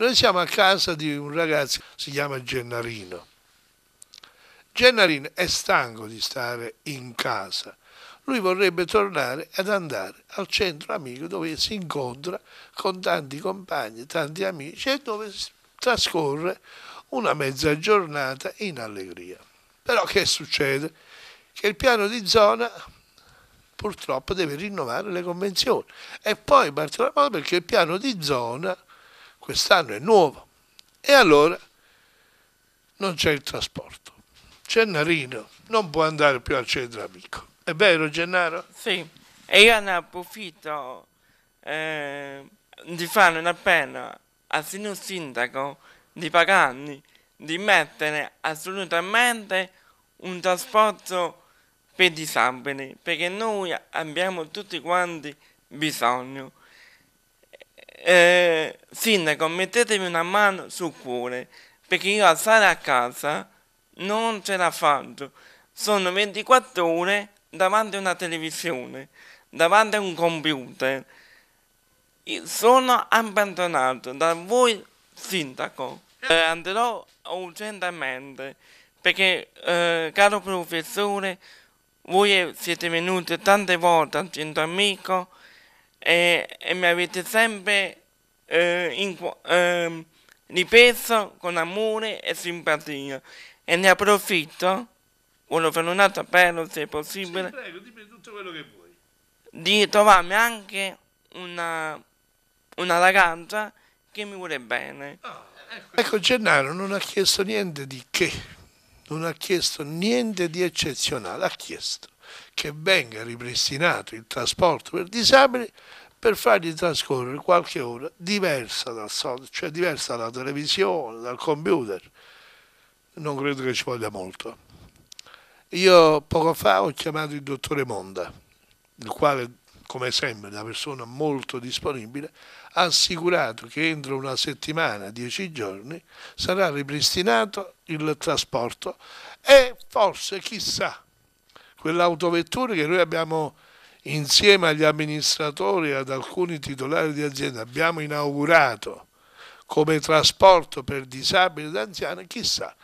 Noi siamo a casa di un ragazzo, si chiama Gennarino. Gennarino è stanco di stare in casa. Lui vorrebbe tornare ad andare al centro amico dove si incontra con tanti compagni, tanti amici e dove trascorre una mezza giornata in allegria. Però che succede? Che il piano di zona purtroppo deve rinnovare le convenzioni e poi Bartolomeo perché il piano di zona quest'anno è nuovo. E allora non c'è il trasporto. Gennarino non può andare più al centro amico. È vero Gennaro? Sì, e io ne approfitto eh, di fare un appello al signor sindaco di Pagani di mettere assolutamente un trasporto per disabili, perché noi abbiamo tutti quanti bisogno eh, sindaco, mettetemi una mano sul cuore, perché io a stare a casa non ce la faccio. Sono 24 ore davanti a una televisione, davanti a un computer. Io sono abbandonato da voi, sindaco. Eh, andrò urgentemente, perché, eh, caro professore, voi siete venuti tante volte al centro amico, e, e mi avete sempre eh, in, eh, ripeso con amore e simpatia e ne approfitto, volevo fare un altro appello se è possibile, sì, prego, dimmi tutto quello che vuoi. di trovarmi anche una, una ragazza che mi vuole bene. Oh, ecco. ecco Gennaro non ha chiesto niente di che, non ha chiesto niente di eccezionale, ha chiesto che venga ripristinato il trasporto per disabili per fargli trascorrere qualche ora diversa dal solito, cioè diversa dalla televisione, dal computer. Non credo che ci voglia molto. Io poco fa ho chiamato il dottore Monda, il quale, come sempre, è una persona molto disponibile, ha assicurato che entro una settimana, dieci giorni, sarà ripristinato il trasporto e forse, chissà, quell'autovettura che noi abbiamo insieme agli amministratori e ad alcuni titolari di azienda abbiamo inaugurato come trasporto per disabili ed anziani, chissà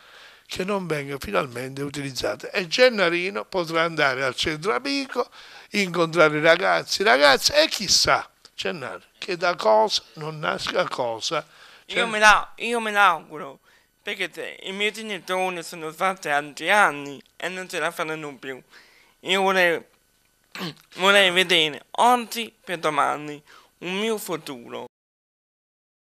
che non venga finalmente utilizzata. E Gennarino potrà andare al centro amico, incontrare ragazzi, ragazze e chissà, Gennaro, che da cosa non nasca cosa. Cioè... Io, me la, io me l'auguro, perché te, i miei genitori sono fatti altri anni e non ce la faranno più. Io vorrei, vorrei vedere oggi per domani un mio futuro.